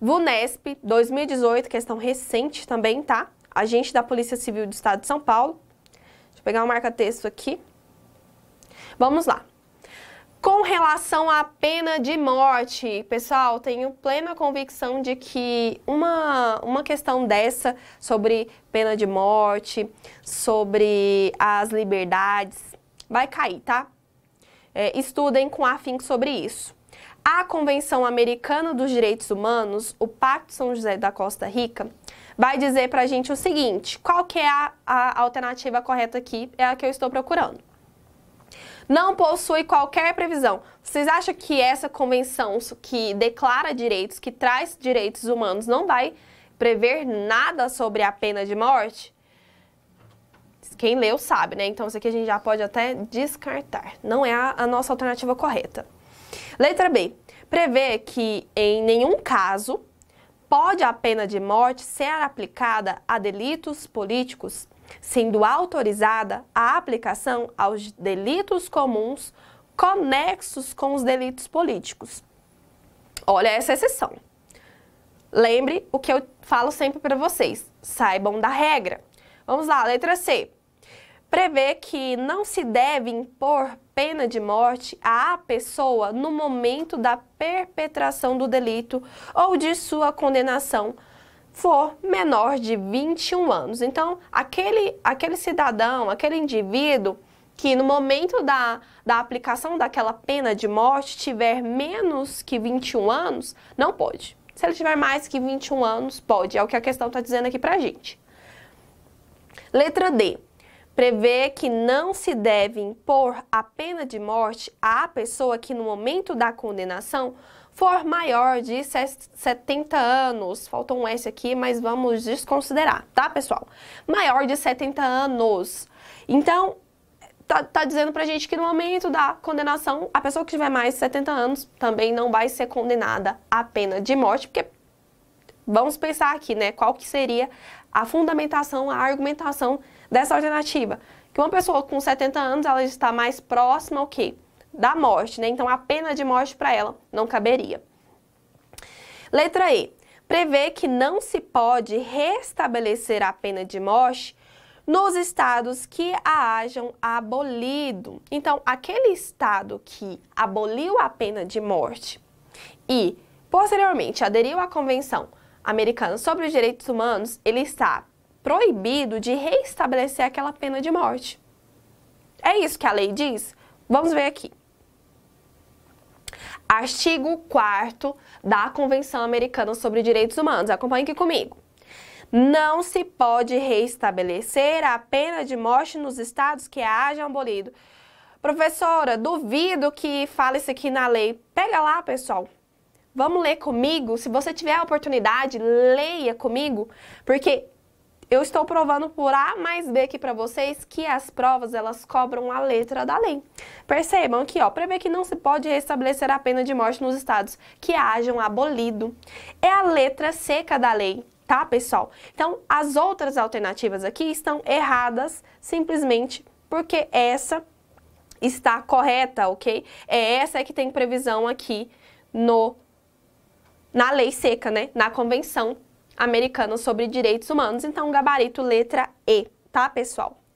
VUNESP 2018, questão recente também, tá? Agente da Polícia Civil do Estado de São Paulo. Deixa eu pegar um marca-texto aqui. Vamos lá. Com relação à pena de morte, pessoal, tenho plena convicção de que uma, uma questão dessa sobre pena de morte, sobre as liberdades, vai cair, tá? É, estudem com afinco sobre isso. A Convenção Americana dos Direitos Humanos, o Pacto São José da Costa Rica, vai dizer para a gente o seguinte, qual que é a, a alternativa correta aqui, é a que eu estou procurando. Não possui qualquer previsão. Vocês acham que essa convenção que declara direitos, que traz direitos humanos, não vai prever nada sobre a pena de morte? Quem leu sabe, né? Então isso aqui a gente já pode até descartar. Não é a, a nossa alternativa correta. Letra B. Prevê que em nenhum caso pode a pena de morte ser aplicada a delitos políticos, sendo autorizada a aplicação aos delitos comuns conexos com os delitos políticos. Olha essa exceção. Lembre o que eu falo sempre para vocês, saibam da regra. Vamos lá, letra C prevê que não se deve impor pena de morte à pessoa no momento da perpetração do delito ou de sua condenação for menor de 21 anos. Então, aquele, aquele cidadão, aquele indivíduo que no momento da, da aplicação daquela pena de morte tiver menos que 21 anos, não pode. Se ele tiver mais que 21 anos, pode. É o que a questão está dizendo aqui para gente. Letra D prevê que não se deve impor a pena de morte à pessoa que no momento da condenação for maior de 70 anos. Faltou um S aqui, mas vamos desconsiderar, tá, pessoal? Maior de 70 anos. Então, tá, tá dizendo pra gente que no momento da condenação, a pessoa que tiver mais de 70 anos também não vai ser condenada à pena de morte, porque vamos pensar aqui, né? Qual que seria a fundamentação, a argumentação dessa alternativa. Que uma pessoa com 70 anos, ela está mais próxima ao quê? Da morte, né? Então, a pena de morte para ela não caberia. Letra E. Prevê que não se pode restabelecer a pena de morte nos estados que a hajam abolido. Então, aquele estado que aboliu a pena de morte e, posteriormente, aderiu à convenção americano sobre os direitos humanos, ele está proibido de reestabelecer aquela pena de morte. É isso que a lei diz? Vamos ver aqui. Artigo 4 da Convenção Americana sobre Direitos Humanos. Acompanhe aqui comigo. Não se pode reestabelecer a pena de morte nos estados que a hajam abolido. Professora, duvido que fale isso aqui na lei. Pega lá, pessoal. Vamos ler comigo? Se você tiver a oportunidade, leia comigo, porque eu estou provando por A mais B aqui para vocês que as provas elas cobram a letra da lei. Percebam aqui, ó, prevê que não se pode restabelecer a pena de morte nos estados que hajam abolido. É a letra seca da lei, tá, pessoal? Então, as outras alternativas aqui estão erradas, simplesmente porque essa está correta, ok? É essa que tem previsão aqui no na lei seca, né? Na Convenção Americana sobre Direitos Humanos. Então, gabarito letra E, tá, pessoal?